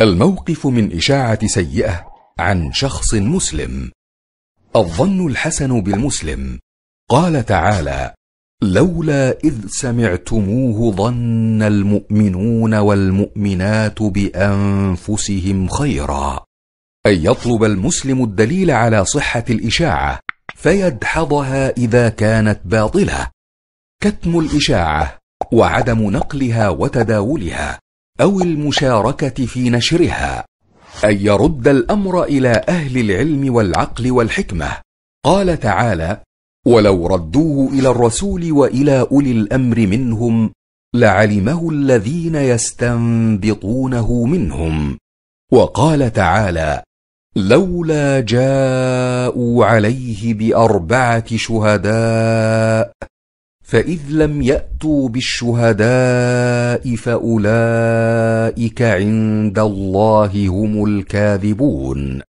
الموقف من إشاعة سيئة عن شخص مسلم الظن الحسن بالمسلم قال تعالى لولا إذ سمعتموه ظن المؤمنون والمؤمنات بأنفسهم خيرا أن يطلب المسلم الدليل على صحة الإشاعة فيدحضها إذا كانت باطلة كتم الإشاعة وعدم نقلها وتداولها او المشاركه في نشرها ان يرد الامر الى اهل العلم والعقل والحكمه قال تعالى ولو ردوه الى الرسول والى اولي الامر منهم لعلمه الذين يستنبطونه منهم وقال تعالى لولا جاءوا عليه باربعه شهداء فإذ لم يأتوا بالشهداء فأولئك عند الله هم الكاذبون